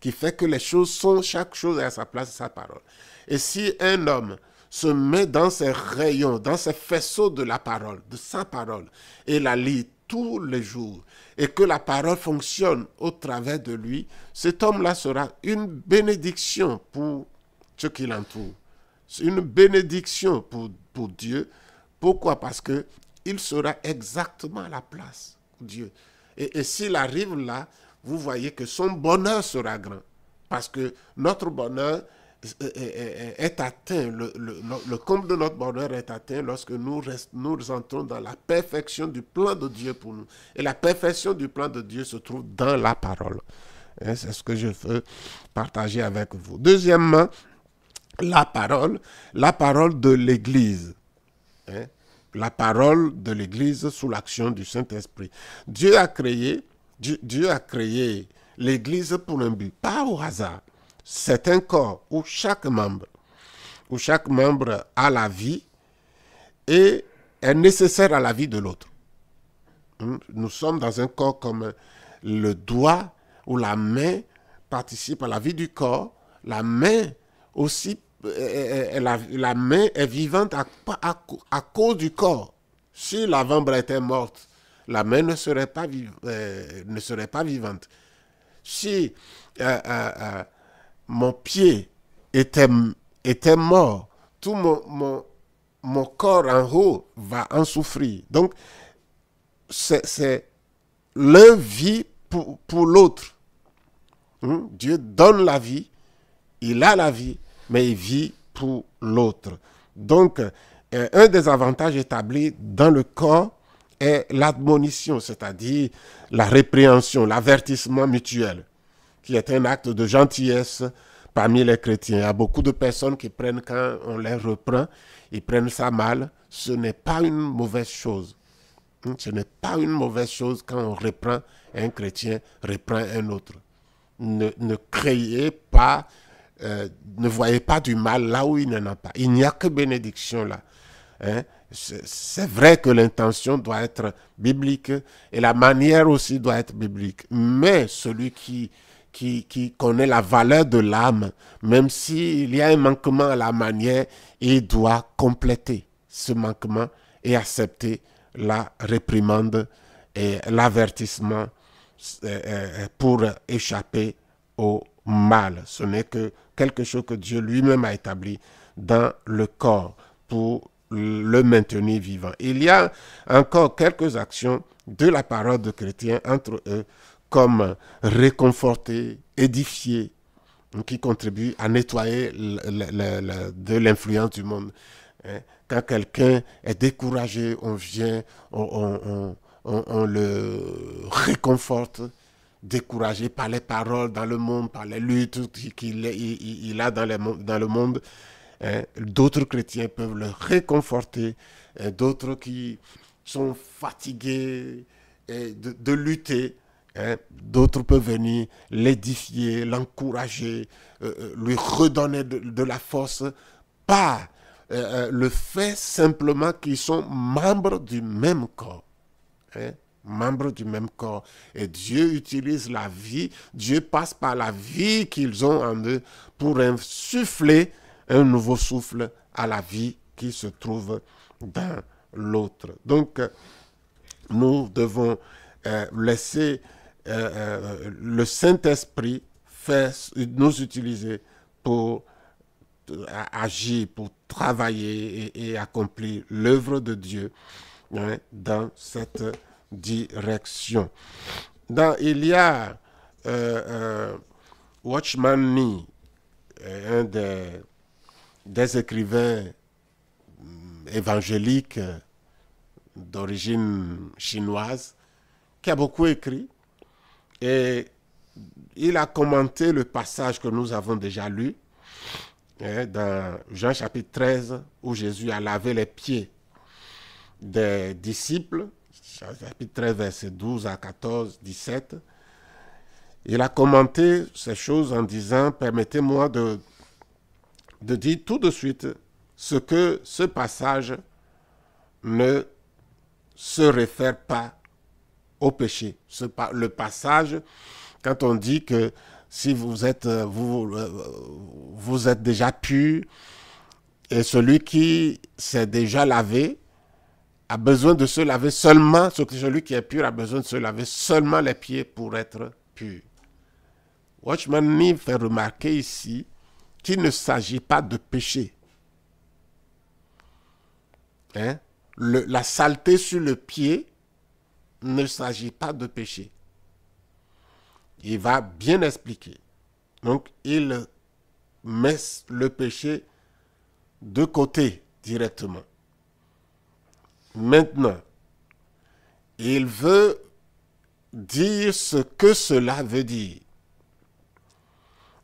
Qui fait que les choses sont, chaque chose à sa place, sa parole. Et si un homme se met dans ses rayons, dans ses faisceaux de la parole, de sa parole, et la lit tous les jours, et que la parole fonctionne au travers de lui, cet homme-là sera une bénédiction pour ceux qui l'entourent. Une bénédiction pour, pour Dieu. Pourquoi Parce que il sera exactement à la place, Dieu. Et, et s'il arrive là, vous voyez que son bonheur sera grand. Parce que notre bonheur euh, euh, euh, est atteint, le, le, comble de notre bonheur est atteint lorsque nous, rest, nous entrons dans la perfection du plan de Dieu pour nous. Et la perfection du plan de Dieu se trouve dans la parole. Hein, c'est ce que je veux partager avec vous. Deuxièmement, la parole, la parole de l'Église. Hein, la parole de l'Église sous l'action du Saint-Esprit. Dieu a créé, Dieu a créé l'Église pour un but, pas au hasard c'est un corps où chaque membre, où chaque membre a la vie et est nécessaire à la vie de l'autre. Hmm? Nous sommes dans un corps comme le doigt ou la main participe à la vie du corps. La main aussi, main est vivante à, cause du corps. Si la membre était morte, la main ne serait pas, euh, vivante. Si euh, euh, mon pied était, mort. Tout mon, corps en haut va en souffrir. Donc, c'est l'un vit pour, l'autre. Hmm? Dieu donne la vie, il a la vie, mais il vit pour l'autre. Donc, euh, un des avantages établis dans le corps est l'admonition, c'est-à-dire la répréhension, l'avertissement mutuel qui est un acte de gentillesse parmi les chrétiens. Il y a beaucoup de personnes qui prennent, quand on les reprend, ils prennent ça mal. Ce n'est pas une mauvaise chose. Hmm? Ce n'est pas une mauvaise chose quand on reprend un chrétien, reprend un autre. Ne, ne créez pas, euh, ne voyez pas du mal là où il n'y a pas. Il n'y a que bénédiction là. Hein. C'est vrai que l'intention doit être biblique et la manière aussi doit être biblique. Mais celui qui qui, connaît la valeur de l'âme, même s'il y a un manquement à la manière, il doit compléter ce manquement et accepter la réprimande et l'avertissement euh, euh, euh, pour échapper au mal. Ce n'est que quelque chose que Dieu lui-même a établi dans le corps pour le maintenir vivant. Il y a encore quelques actions de la parole de chrétien entre eux comme réconforter, édifier, qui contribue à nettoyer de l'influence du monde. Hein. Quand quelqu'un est découragé, on vient, on, le réconforte, découragé par les paroles dans le monde, par les luttes qu'il a dans, dans le monde. Hein. D'autres chrétiens peuvent le réconforter, hein. d'autres qui sont fatigués de lutter Hein, d'autres peuvent venir l'édifier, l'encourager, euh, euh, lui redonner de, la force par euh, le fait simplement qu'ils sont membres du même corps. Hein, membres du même corps. Et Dieu utilise la vie, Dieu passe par la vie qu'ils ont en eux pour insuffler un nouveau souffle à la vie qui se trouve dans l'autre. Donc, nous devons laisser euh, euh, le Saint-Esprit fait nous utiliser pour euh, agir, pour travailler et, accomplir l'œuvre de Dieu hein, dans cette direction. Dans, il y a Watchman Nee, un des, écrivains mm, évangéliques d'origine chinoise qui a beaucoup écrit et il a commenté le passage que nous avons déjà lu hein, dans Jean chapitre 13 où Jésus a lavé les pieds des disciples, chapitre 13 verset 12 à 14, 17. Il a commenté ces choses en disant, permettez-moi de, de dire tout de suite ce que ce passage ne se réfère pas au péché. le passage, quand on dit que si vous êtes, euh, euh, vous, êtes déjà pur, et celui qui s'est déjà lavé a besoin de se laver seulement, celui qui est pur a besoin de se laver seulement les pieds pour être pur. Watchman Nee fait remarquer ici qu'il ne s'agit pas de péché. Hein? la saleté sur le pied ne s'agit pas de péché. Il va bien expliquer. Donc, il met le péché de côté directement. Maintenant, il veut dire ce que cela veut dire.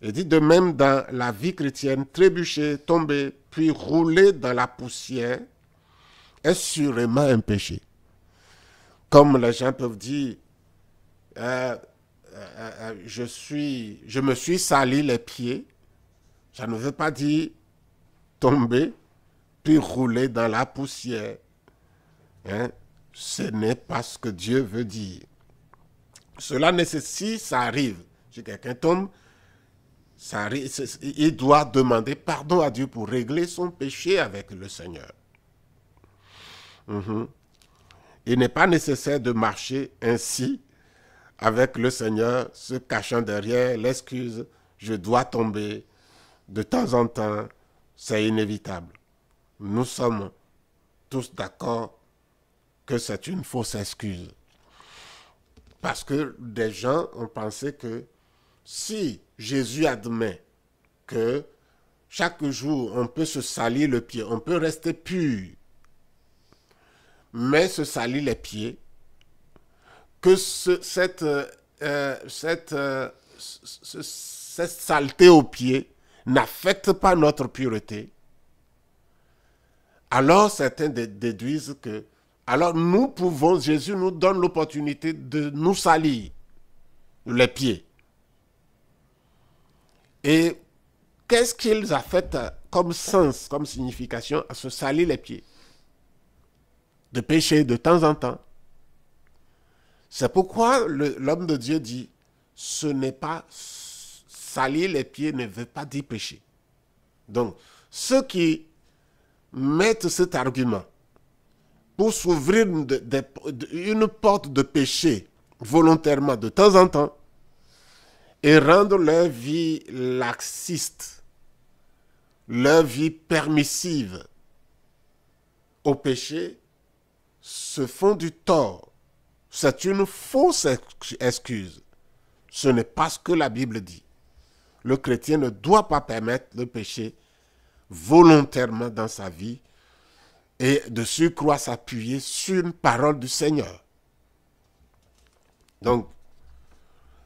Il dit de même dans la vie chrétienne, trébucher, tomber, puis rouler dans la poussière est sûrement un péché comme les gens peuvent dire, euh, euh, euh, je, suis, je me suis sali les pieds, ça ne veut pas dire tomber puis rouler dans la poussière. Hein. Ce n'est pas ce que Dieu veut dire. Cela nécessite, ça arrive. Si quelqu'un tombe, il doit demander pardon à Dieu pour régler son péché avec le Seigneur. Mmh. Il n'est pas nécessaire de marcher ainsi avec le Seigneur, se cachant derrière l'excuse je dois tomber. De temps en temps, c'est inévitable. Nous sommes tous d'accord que c'est une fausse excuse. Parce que des gens ont pensé que si Jésus admet que chaque jour on peut se salir le pied, on peut rester pur, mais se salit les pieds, que cette, euh, euh, euh, cette, saleté aux pieds n'affecte pas notre pureté, alors certains déduisent que, alors nous pouvons, Jésus nous donne l'opportunité de nous salir les pieds. Et qu'est-ce qu'ils fait comme sens, comme signification à se salir les pieds de pécher de temps en temps. C'est pourquoi l'homme de Dieu dit, ce n'est pas salir les pieds ne veut pas dire pécher. Donc, ceux qui mettent cet argument pour s'ouvrir une porte de péché volontairement de temps en temps et rendre leur vie laxiste, leur vie permissive au péché, se font du tort. C'est une fausse excuse. Ce n'est pas ce que la Bible dit. Le chrétien ne doit pas permettre le péché volontairement dans sa vie et de surcroît s'appuyer sur une parole du Seigneur. Donc,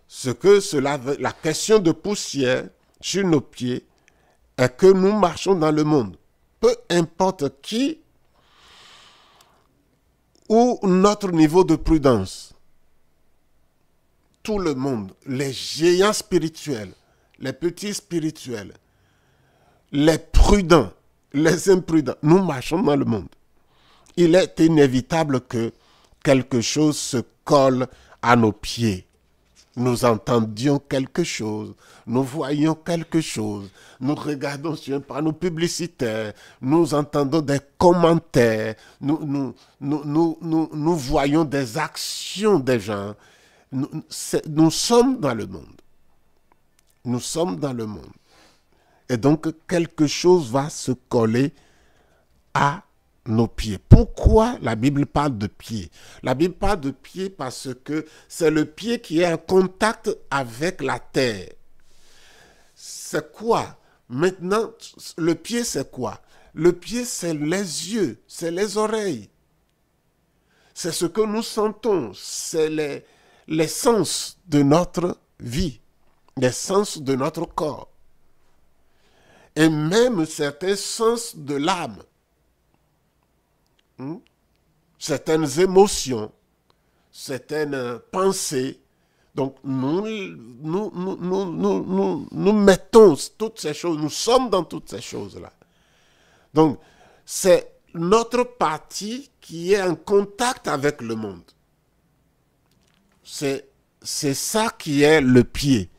ce que cela la question de poussière sur nos pieds est que nous marchons dans le monde. Peu importe qui ou notre niveau de prudence. Tout le monde, les géants spirituels, les petits spirituels, les prudents, les imprudents, nous marchons dans le monde. Il est inévitable que quelque chose se colle à nos pieds nous entendions quelque chose, nous voyons quelque chose, nous regardons sur un panneau publicitaire, nous entendons des commentaires, nous, nous, nous, nous voyons des actions des gens. Nous, sommes dans le monde. Nous sommes dans le monde. Et donc, quelque chose va se coller à nos pieds. Pourquoi la Bible parle de pied La Bible parle de pied parce que c'est le pied qui est en contact avec la terre. C'est quoi Maintenant, le pied, c'est quoi Le pied, c'est les yeux, c'est les oreilles. C'est ce que nous sentons, c'est les, les sens de notre vie, les sens de notre corps. Et même certains sens de l'âme. Hmm? certaines émotions, certaines euh, pensées. Donc nous, nous, nous, mettons toutes ces choses, nous sommes dans toutes ces choses-là. Donc c'est notre partie qui est en contact avec le monde. C'est ça qui est le pied.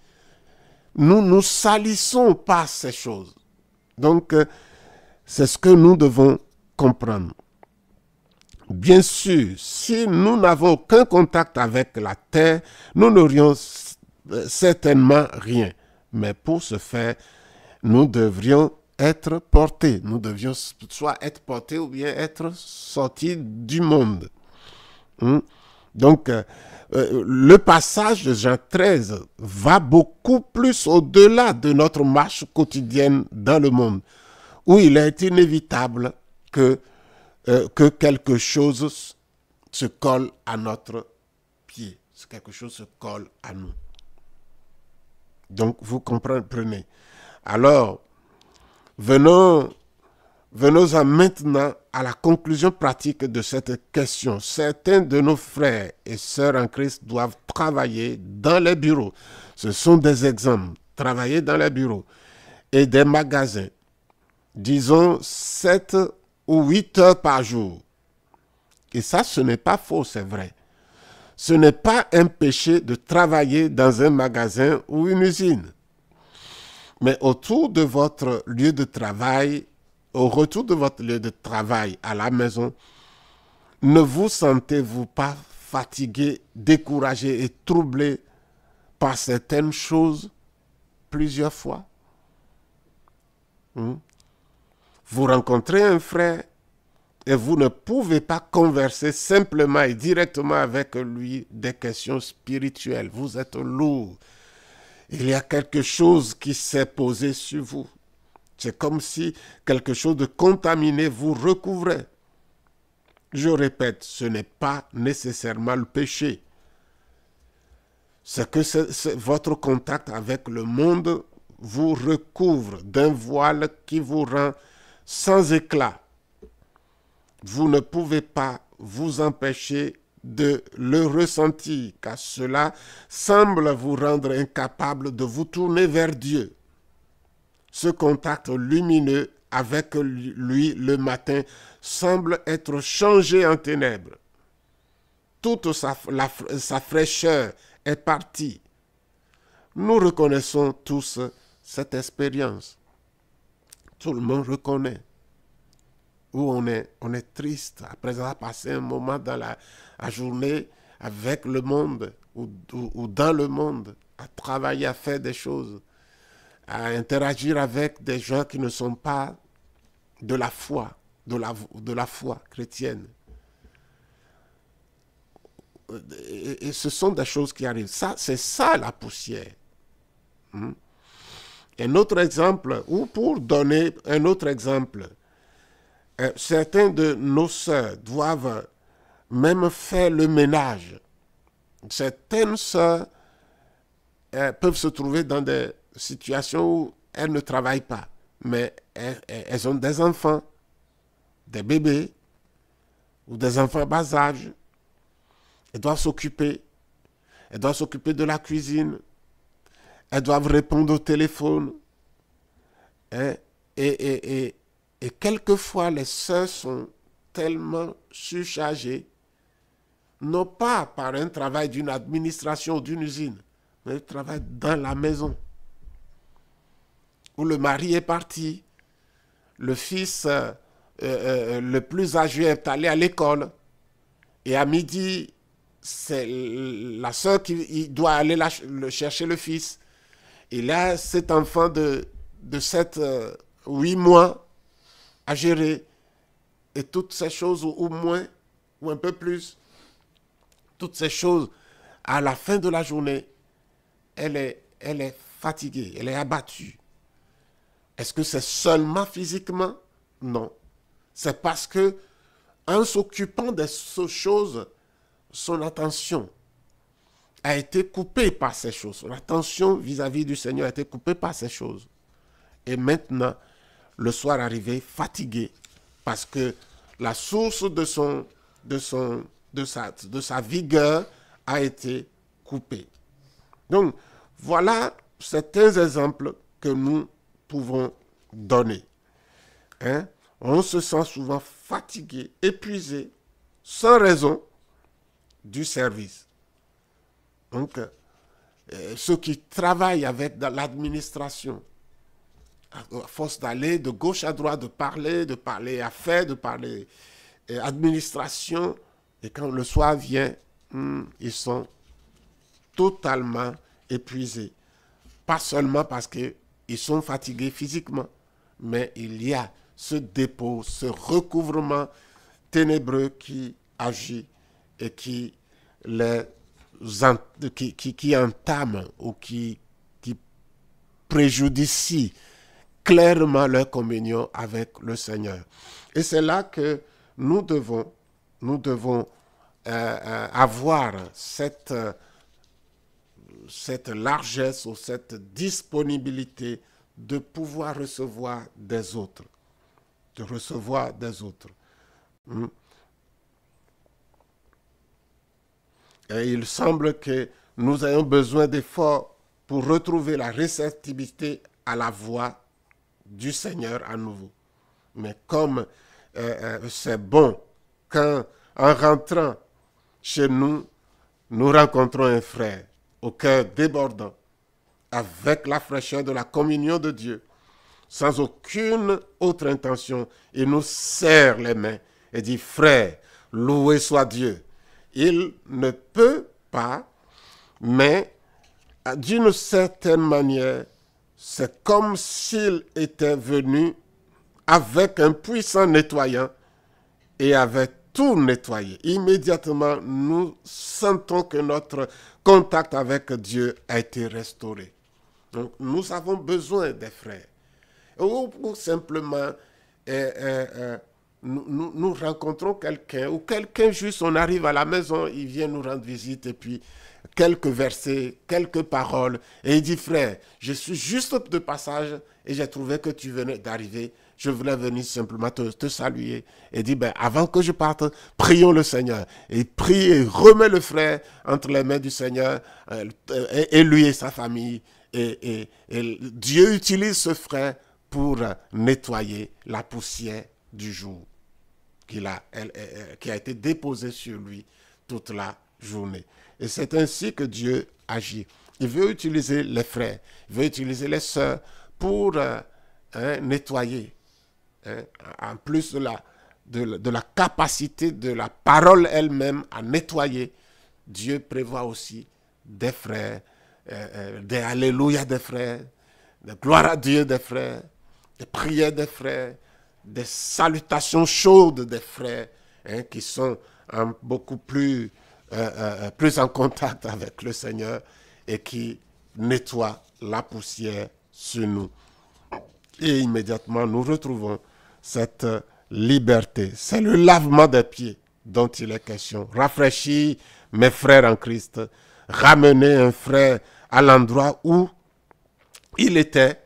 Nous nous salissons pas ces choses. Donc euh, c'est ce que nous devons comprendre. Bien sûr, si nous n'avons aucun contact avec la Terre, nous n'aurions euh, certainement rien. Mais pour ce faire, nous devrions être portés. Nous devions soit être portés ou bien être sortis du monde. Hmm? Donc, euh, euh, le passage de Jean 13 va beaucoup plus au-delà de notre marche quotidienne dans le monde, où il est inévitable que euh, que quelque chose se colle à notre pied. Quelque chose se colle à nous. Donc, vous comprenez. Alors, venons, venons maintenant à la conclusion pratique de cette question. Certains de nos frères et sœurs en Christ doivent travailler dans les bureaux. Ce sont des exemples. Travailler dans les bureaux et des magasins. Disons, cette ou 8 heures par jour. Et ça, ce n'est pas faux, c'est vrai. Ce n'est pas un péché de travailler dans un magasin ou une usine. Mais autour de votre lieu de travail, au retour de votre lieu de travail à la maison, ne vous sentez-vous pas fatigué, découragé et troublé par certaines choses plusieurs fois hmm? vous rencontrez un frère et vous ne pouvez pas converser simplement et directement avec lui des questions spirituelles. Vous êtes lourd. Il y a quelque chose qui s'est posé sur vous. C'est comme si quelque chose de contaminé vous recouvrait. Je répète, ce n'est pas nécessairement le péché. C'est que votre contact avec le monde vous recouvre d'un voile qui vous rend sans éclat. Vous ne pouvez pas vous empêcher de le ressentir, car cela semble vous rendre incapable de vous tourner vers Dieu. Ce contact lumineux avec lui le matin semble être changé en ténèbres. Toute sa, sa fraîcheur est partie. Nous reconnaissons tous cette expérience. Tout le monde reconnaît où on est, on est triste après avoir passé un moment dans la, journée avec le monde ou, dans le monde, à travailler, à faire des choses, à interagir avec des gens qui ne sont pas de la foi, de la, foi chrétienne. Et, ce sont des choses qui arrivent. Ça, c'est ça la poussière. Hmm? Un autre exemple, ou pour donner un autre exemple, euh, certains de nos soeurs doivent même faire le ménage. Certaines soeurs euh, peuvent se trouver dans des situations où elles ne travaillent pas, mais elles, elles ont des enfants, des bébés ou des enfants bas âge. Elles doivent s'occuper. Elles doivent s'occuper de la cuisine, elles doivent répondre au téléphone. Hein? Et, quelquefois, les sœurs sont tellement surchargées, non pas par un travail d'une administration ou d'une usine, mais un travail dans la maison. Où le mari est parti, le fils euh, euh, euh, le plus âgé est allé à l'école, et à midi, c'est la sœur qui doit aller le, chercher le fils. Et là, cet enfant de, de 7, 8 euh, mois à gérer, et toutes ces choses, ou, moins, ou un peu plus, toutes ces choses, à la fin de la journée, elle est, elle est fatiguée, elle est abattue. Est-ce que c'est seulement physiquement Non. C'est parce que, en s'occupant de ces choses, son attention, a été coupé par ces choses. L'attention vis-à-vis du Seigneur a été coupée par ces choses. Et maintenant, le soir arrivé, fatigué, parce que la source de, son, de, son, de, sa, de sa vigueur a été coupée. Donc, voilà certains exemples que nous pouvons donner. Hein. On se sent souvent fatigué, épuisé, sans raison du service. Donc, euh, ceux qui travaillent avec l'administration, à, force d'aller de gauche à droite, de parler, de parler affaires, de parler euh, administration, et quand le soir vient, hmm, ils sont totalement épuisés. Pas seulement parce qu'ils sont fatigués physiquement, mais il y a ce dépôt, ce recouvrement ténébreux qui agit et qui les qui, qui, entament ou qui, qui clairement leur communion avec le Seigneur. Et c'est là que nous devons, nous devons euh, euh, avoir cette, cette largesse ou cette disponibilité de pouvoir recevoir des autres, de recevoir des autres. Hmm? Et il semble que nous ayons besoin d'efforts pour retrouver la réceptivité à la voix du Seigneur à nouveau. Mais comme euh, euh, c'est bon quand, en rentrant chez nous, nous rencontrons un frère au cœur débordant, avec la fraîcheur de la communion de Dieu, sans aucune autre intention, il nous serre les mains et dit, frère, loué soit Dieu il ne peut pas, mais d'une certaine manière, c'est comme s'il était venu avec un puissant nettoyant et avait tout nettoyé. Immédiatement, nous sentons que notre contact avec Dieu a été restauré. Donc, nous avons besoin des frères. Ou simplement nous, rencontrons quelqu'un, ou quelqu'un juste, on arrive à la maison, il vient nous rendre visite, et puis quelques versets, quelques paroles, et il dit, frère, je suis juste de passage, et j'ai trouvé que tu venais d'arriver, je voulais venir simplement te, saluer et dit, ben, avant que je parte, prions le Seigneur. Et prie et remet le frère entre les mains du Seigneur euh, et, lui et sa famille. et Dieu utilise ce frère pour nettoyer la poussière du jour a, elle, qui a été déposée sur lui toute la journée. Et c'est ainsi que Dieu agit. Il veut utiliser les frères, il veut utiliser les sœurs pour euh, hein, nettoyer. Hein, en plus de la, de, la capacité de la parole elle-même à nettoyer, Dieu prévoit aussi des frères, euh, euh, des Alléluia des frères, des gloire à Dieu des frères, des prières des frères, des salutations chaudes des frères hein, qui sont hein, beaucoup plus, euh, euh, euh, plus en contact avec le Seigneur et qui nettoient la poussière sur nous. Et immédiatement, nous retrouvons cette liberté. C'est le lavement des pieds dont il est question. Rafraîchis mes frères en Christ. Ramener un frère à l'endroit où il était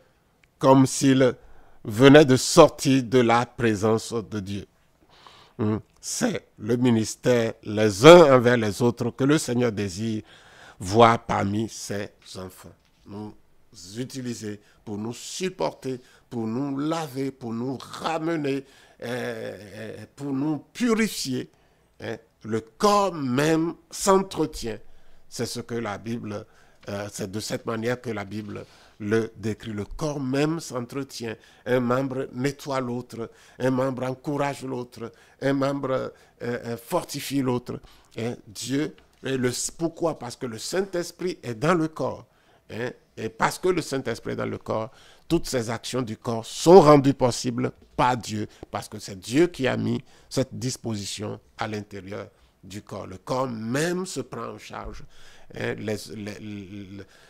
comme s'il venait de sortir de la présence de Dieu. Hmm. C'est le ministère les uns envers les autres que le Seigneur désire voir parmi ses enfants. Nous utiliser pour nous supporter, pour nous laver, pour nous ramener, eh, eh, pour nous purifier. Eh. Le corps même s'entretient. C'est ce que la Bible, euh, c'est de cette manière que la Bible le décrit. Le corps même s'entretient. Un membre nettoie l'autre, un membre encourage l'autre, un membre euh, euh, fortifie l'autre. Dieu, le, pourquoi Parce que le Saint-Esprit est dans le corps. Hein, et parce que le Saint-Esprit est dans le corps, toutes ces actions du corps sont rendues possibles par Dieu, parce que c'est Dieu qui a mis cette disposition à l'intérieur du corps. Le corps même se prend en charge. Hein,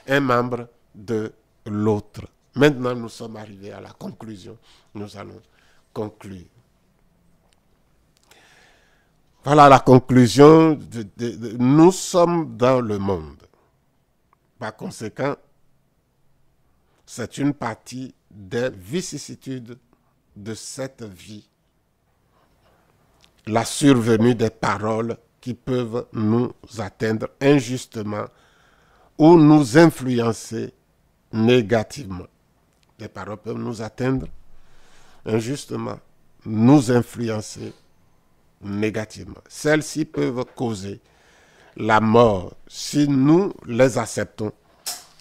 un membre de l'autre. Maintenant, nous sommes arrivés à la conclusion. Nous allons conclure. Voilà la conclusion. nous sommes dans le monde. Par conséquent, c'est une partie des vicissitudes de cette vie. La survenue des paroles qui peuvent nous atteindre injustement ou nous influencer négativement. Les paroles peuvent nous atteindre injustement, nous influencer négativement. Celles-ci peuvent causer la mort si nous les acceptons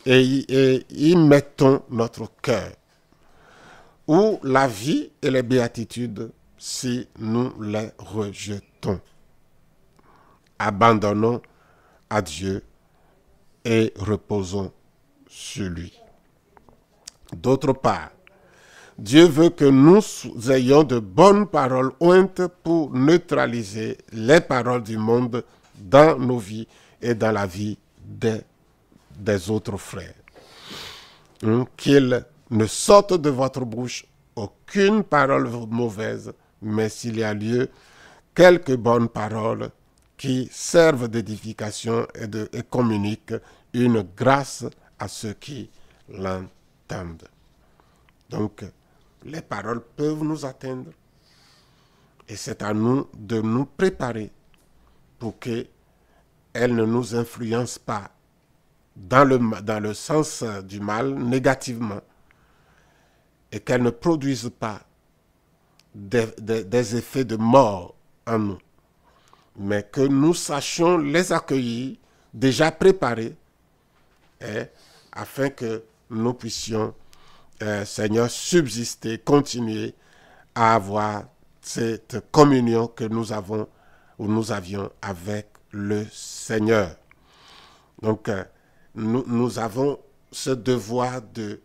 et y, et mettons notre cœur. Ou la vie et les béatitudes si nous les rejetons. Abandonnons à Dieu et reposons sur lui. D'autre part, Dieu veut que nous ayons de bonnes paroles ointes pour neutraliser les paroles du monde dans nos vies et dans la vie des, des autres frères. Hein, qu'il ne sorte de votre bouche aucune parole mauvaise, mais s'il y a lieu, quelques bonnes paroles qui servent d'édification et, et communiquent une grâce à ceux qui l'entendent. Donc, les paroles peuvent nous atteindre et c'est à nous de nous préparer pour qu'elles ne nous influencent pas dans le, dans le sens euh, du mal négativement et qu'elles ne produisent pas des, effets de mort en nous, mais que nous sachions les accueillir déjà préparés afin que nous puissions, euh, Seigneur, subsister, continuer à avoir cette communion que nous avons ou nous avions avec le Seigneur. Donc, euh, nous, avons ce devoir de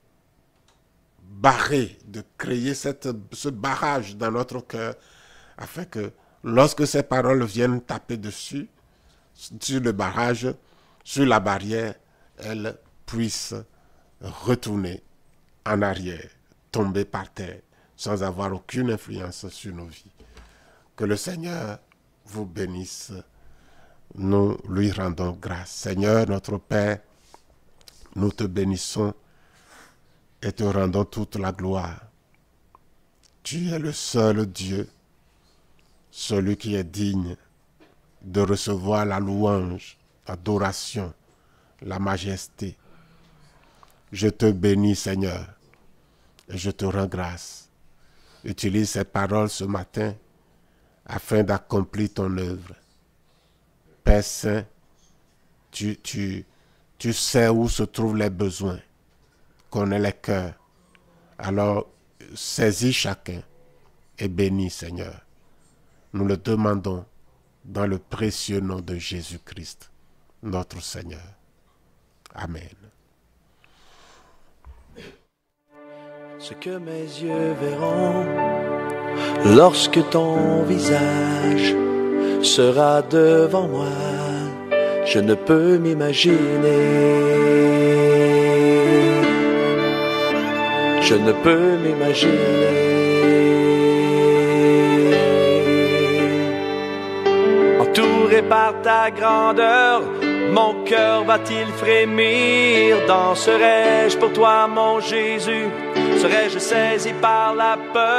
barrer, de créer cette, ce barrage dans notre cœur afin que lorsque ces paroles viennent taper dessus, sur le barrage, sur la barrière, elles puissent retourner en arrière, tomber par terre, sans avoir aucune influence sur nos vies. Que le Seigneur vous bénisse. Nous lui rendons grâce. Seigneur, notre Père, nous te bénissons et te rendons toute la gloire. Tu es le seul Dieu, celui qui est digne de recevoir la louange, l'adoration, la majesté. Je te bénis Seigneur et je te rends grâce. Utilise ces paroles ce matin afin d'accomplir ton œuvre. Père Saint, tu, tu, tu sais où se trouvent les besoins, connais les cœurs. Alors saisis chacun et bénis Seigneur. Nous le demandons dans le précieux nom de Jésus-Christ, notre Seigneur. Amen. ce que mes yeux verront lorsque ton visage sera devant moi. Je ne peux m'imaginer. Je ne peux m'imaginer. Entouré par ta grandeur, mon cœur va-t-il frémir? Danserai-je pour toi, mon Jésus? Serais-je saisi par la peur?